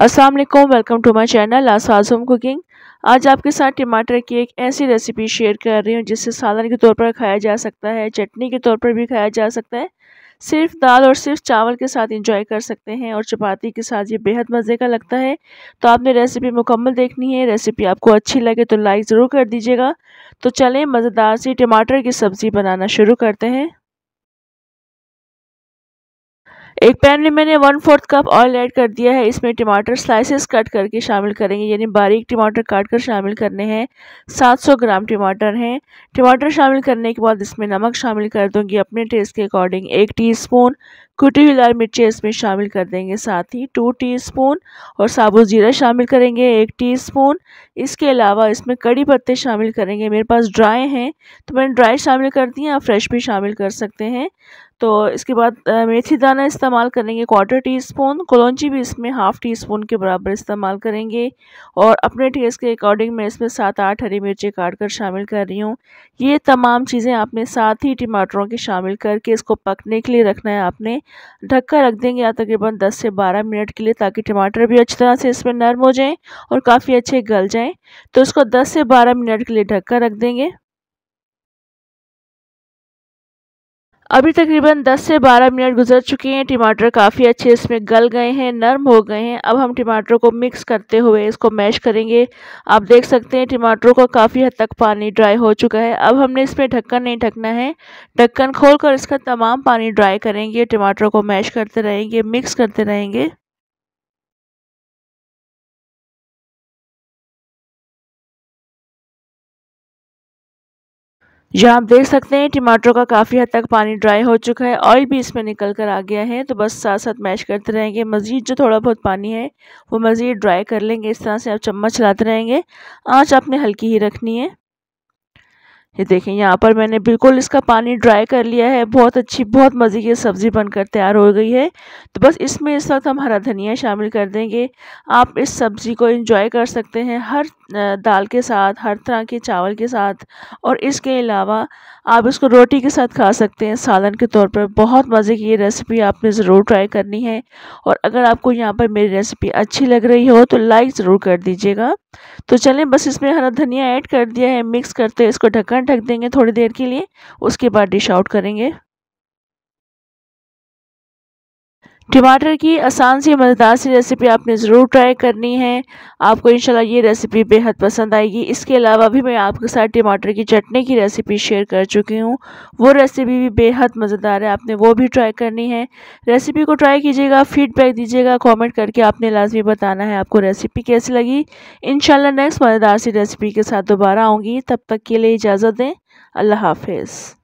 अस्सलाम वालेकुम welcome to my channel आसाज होम कुकिंग आज आपके साथ टमाटर की एक ऐसी रेसिपी शेयर कर रही हूँ जिसे सालन के तौर पर खाया जा सकता है चटनी के तौर पर भी खाया जा सकता है सिर्फ दाल और सिर्फ चावल के साथ इंजॉय कर सकते हैं और चपाती के साथ ये बेहद मज़े का लगता है तो आपने रेसिपी मुकम्मल देखनी है रेसिपी आपको अच्छी लगे तो लाइक ज़रूर कर दीजिएगा तो चलें मज़ेदार सी टमाटर की सब्ज़ी बनाना शुरू करते हैं एक पैन में मैंने one fourth cup oil add कर दिया है इसमें टमाटर स्लाइसेस कट करके शामिल करेंगे यानी बारीक टमाटर काट कर शामिल करने हैं 700 ग्राम टमाटर हैं टमाटर शामिल करने के बाद इसमें नमक शामिल कर दूंगी अपने टेस्ट के अकॉर्डिंग एक टीस्पून कुटी हुई लाल मिर्चें इसमें शामिल कर देंगे साथ ही टू टीस्पून और साबुत जीरा शामिल करेंगे एक टीस्पून इसके अलावा इसमें कड़ी पत्ते शामिल करेंगे मेरे पास ड्राई हैं तो मैंने ड्राई शामिल कर दिए आप फ्रेश भी शामिल कर सकते हैं तो इसके बाद मेथी दाना इस्तेमाल करेंगे क्वार्टर टी स्पून कलौजी भी इसमें हाफ़ टी स्पून के बराबर इस्तेमाल करेंगे और अपने टेस्ट के अकॉर्डिंग मैं इसमें सात आठ हरी मिर्चें काट कर शामिल कर रही हूँ ये तमाम चीज़ें आपने साथ ही टमाटरों के शामिल करके इसको पकने के लिए रखना है आपने ढक रख देंगे या तकरीबन 10 से 12 मिनट के लिए ताकि टमाटर भी अच्छी तरह से इसमें नरम हो जाएं और काफ़ी अच्छे गल जाएं तो इसको 10 से 12 मिनट के लिए ढक्का रख देंगे अभी तकरीबन 10 से 12 मिनट गुजर चुके हैं टमाटर काफ़ी अच्छे इसमें गल गए हैं नरम हो गए हैं अब हम टमाटरों को मिक्स करते हुए इसको मैश करेंगे आप देख सकते हैं टमाटरों का काफ़ी हद तक पानी ड्राई हो चुका है अब हमने इसमें ढक्कन नहीं ढकना है ढक्कन खोलकर इसका तमाम पानी ड्राई करेंगे टमाटरों को मैश करते रहेंगे मिक्स करते रहेंगे यहाँ आप देख सकते हैं टमाटरों का काफ़ी हद तक पानी ड्राई हो चुका है ऑयल भी इसमें निकल कर आ गया है तो बस साथ साथ मैश करते रहेंगे मज़ीद जो थोड़ा बहुत पानी है वो मज़ीद ड्राई कर लेंगे इस तरह से आप चम्मच चलाते रहेंगे आँच आपने हल्की ही रखनी है ये देखें यहाँ पर मैंने बिल्कुल इसका पानी ड्राई कर लिया है बहुत अच्छी बहुत मज़े की सब्ज़ी बनकर तैयार हो गई है तो बस इसमें इस वक्त हम हरा धनिया शामिल कर देंगे आप इस सब्ज़ी को इंजॉय कर सकते हैं हर दाल के साथ हर तरह के चावल के साथ और इसके अलावा आप इसको रोटी के साथ खा सकते हैं सालन के तौर पर बहुत मज़े की ये रेसिपी आपने ज़रूर ट्राई करनी है और अगर आपको यहाँ पर मेरी रेसिपी अच्छी लग रही हो तो लाइक ज़रूर कर दीजिएगा तो चलें बस इसमें हरा धनिया ऐड कर दिया है मिक्स करते इसको ढक्कन ढक देंगे थोड़ी देर के लिए उसके बाद डिश आउट करेंगे टमाटर की आसान सी मज़ेदार सी रेसिपी आपने ज़रूर ट्राई करनी है आपको इंशाल्लाह ये रेसिपी बेहद पसंद आएगी इसके अलावा भी मैं आपके साथ टमाटर की चटनी की रेसिपी शेयर कर चुकी हूँ वो रेसिपी भी बेहद मज़ेदार है आपने वो भी ट्राई करनी है रेसिपी को ट्राई कीजिएगा फीडबैक दीजिएगा कॉमेंट करके आपने लाजमी बताना है आपको रेसिपी कैसी लगी इन नेक्स्ट मज़ेदार सी रेसिपी के साथ दोबारा आऊँगी तब तक के लिए इजाज़त दें अल्लाह हाफिज़